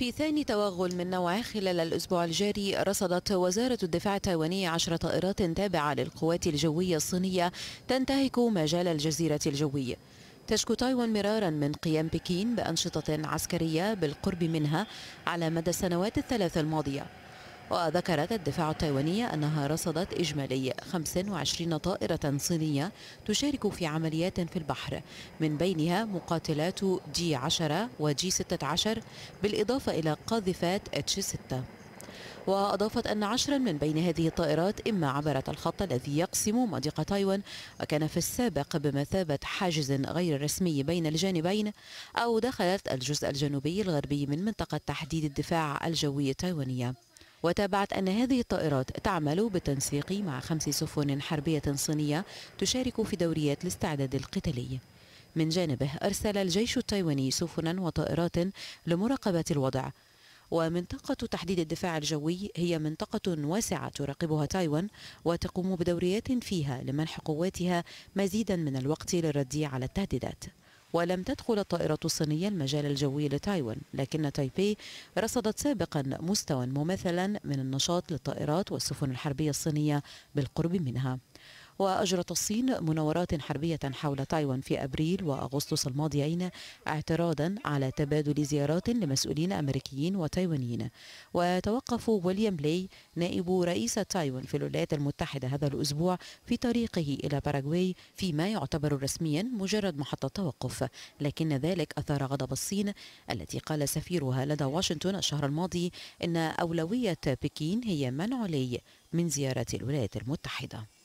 في ثاني توغل من نوعه خلال الأسبوع الجاري رصدت وزارة الدفاع التايوانية عشر طائرات تابعة للقوات الجوية الصينية تنتهك مجال الجزيرة الجوية تشكو تايوان مرارا من قيام بكين بأنشطة عسكرية بالقرب منها على مدى السنوات الثلاث الماضية وذكرت الدفاع التايوانية أنها رصدت إجمالي 25 طائرة صينية تشارك في عمليات في البحر من بينها مقاتلات جي 10 وجي 16 بالإضافة إلى قاذفات اتش 6 وأضافت أن عشرا من بين هذه الطائرات إما عبرت الخط الذي يقسم مضيق تايوان وكان في السابق بمثابة حاجز غير رسمي بين الجانبين أو دخلت الجزء الجنوبي الغربي من منطقة تحديد الدفاع الجوي التايوانية وتابعت أن هذه الطائرات تعمل بالتنسيق مع خمس سفن حربية صينية تشارك في دوريات الاستعداد القتالي من جانبه أرسل الجيش التايواني سفنا وطائرات لمراقبة الوضع ومنطقة تحديد الدفاع الجوي هي منطقة واسعة تراقبها تايوان وتقوم بدوريات فيها لمنح قواتها مزيدا من الوقت للرد على التهديدات ولم تدخل الطائرة الصينية المجال الجوي لتايوان لكن تايبي رصدت سابقا مستوى مماثلا من النشاط للطائرات والسفن الحربية الصينية بالقرب منها وأجرت الصين مناورات حربية حول تايوان في أبريل وأغسطس الماضيين اعتراضا على تبادل زيارات لمسؤولين أمريكيين وتايوانيين وتوقف ويليام لي نائب رئيس تايوان في الولايات المتحدة هذا الأسبوع في طريقه إلى باراغواي فيما يعتبر رسميا مجرد محطة توقف لكن ذلك أثار غضب الصين التي قال سفيرها لدى واشنطن الشهر الماضي إن أولوية بكين هي منع لي من زيارة الولايات المتحدة